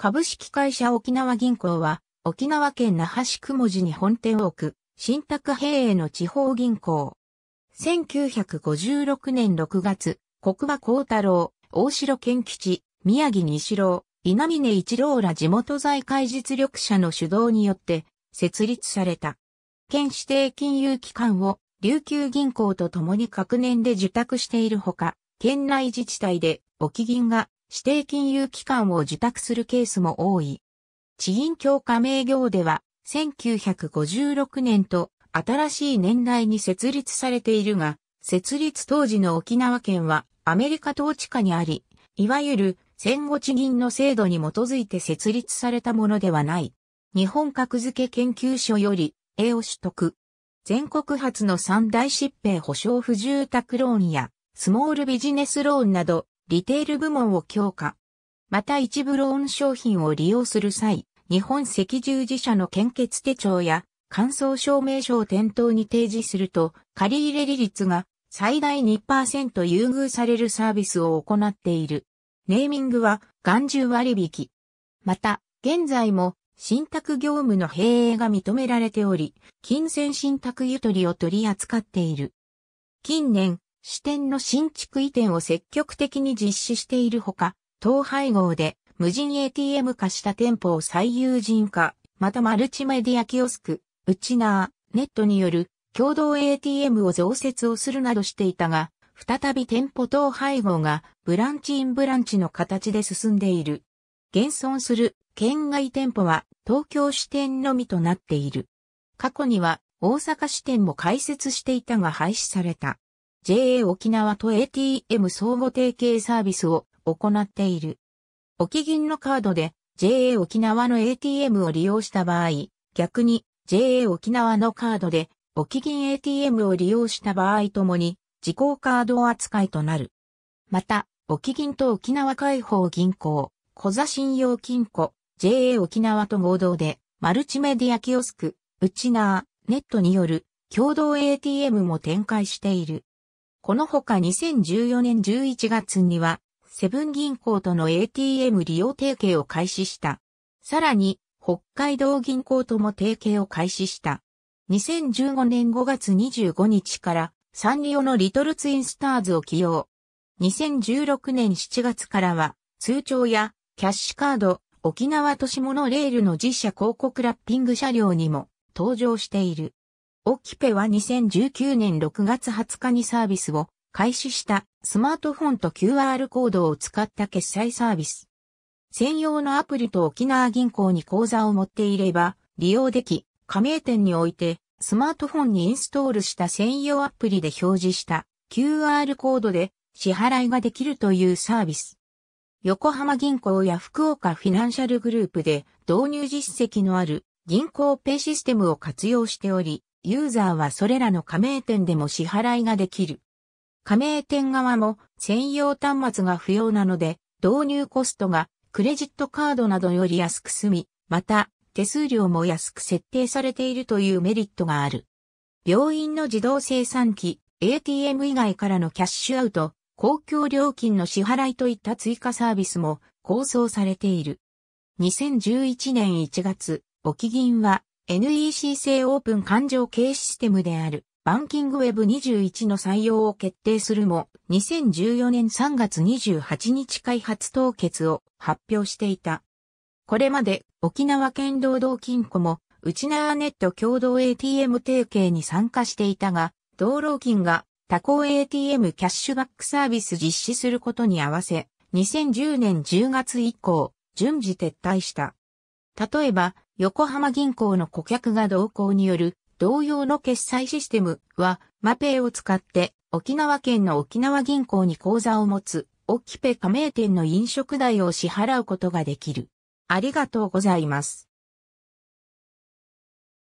株式会社沖縄銀行は、沖縄県那覇市雲寺に本店を置く、新宅平営の地方銀行。1956年6月、国場幸太郎、大城健吉、宮城西郎、稲峰一郎ら地元財界実力者の主導によって、設立された。県指定金融機関を、琉球銀行と共に各年で受託しているほか、県内自治体で、沖銀が指定金融機関を受託するケースも多い。地銀協加盟業では、1956年と新しい年代に設立されているが、設立当時の沖縄県はアメリカ統治下にあり、いわゆる戦後地銀の制度に基づいて設立されたものではない。日本格付け研究所より、A を取得。全国初の三大疾病保障不住宅ローンや、スモールビジネスローンなど、リテール部門を強化。また一部ローン商品を利用する際、日本赤十字社の献血手帳や乾燥証明書を店頭に提示すると、借入利率が最大2%優遇されるサービスを行っている。ネーミングは眼中割引。また、現在も信託業務の閉営が認められており、金銭信託ゆとりを取り扱っている。近年、支店の新築移転を積極的に実施しているほか、統廃合で無人 ATM 化した店舗を最優人化、またマルチメディアキオスク、ウチナー、ネットによる共同 ATM を増設をするなどしていたが、再び店舗東配合がブランチインブランチの形で進んでいる。現存する県外店舗は東京支店のみとなっている。過去には大阪支店も開設していたが廃止された。JA 沖縄と ATM 相互提携サービスを行っている。沖銀のカードで JA 沖縄の ATM を利用した場合、逆に JA 沖縄のカードで沖銀 ATM を利用した場合ともに自行カード扱いとなる。また、沖銀と沖縄開放銀行、小座信用金庫、JA 沖縄と合同でマルチメディアキオスク、ウチナー、ネットによる共同 ATM も展開している。このほか2014年11月には、セブン銀行との ATM 利用提携を開始した。さらに、北海道銀行とも提携を開始した。2015年5月25日からサンリオのリトルツインスターズを起用。2016年7月からは通帳やキャッシュカード、沖縄都市モノレールの自社広告ラッピング車両にも登場している。オキペは2019年6月20日にサービスを開始したスマートフォンと QR コードを使った決済サービス。専用のアプリと沖縄銀行に口座を持っていれば利用でき、加盟店においてスマートフォンにインストールした専用アプリで表示した QR コードで支払いができるというサービス。横浜銀行や福岡フィナンシャルグループで導入実績のある銀行ペイシステムを活用しており、ユーザーはそれらの加盟店でも支払いができる。加盟店側も専用端末が不要なので、導入コストがクレジットカードなどより安く済み、また手数料も安く設定されているというメリットがある。病院の自動生産機、ATM 以外からのキャッシュアウト、公共料金の支払いといった追加サービスも構想されている。2011年1月、沖銀は NEC 製オープン環状系システムであるバンキングウェブ21の採用を決定するも2014年3月28日開発凍結を発表していた。これまで沖縄県労働金庫も内縄ネット共同 ATM 提携に参加していたが、道労金が他行 ATM キャッシュバックサービス実施することに合わせ、2010年10月以降、順次撤退した。例えば、横浜銀行の顧客が同行による同様の決済システムは、マペイを使って沖縄県の沖縄銀行に口座を持つ、オキペ加盟店の飲食代を支払うことができる。ありがとうございます。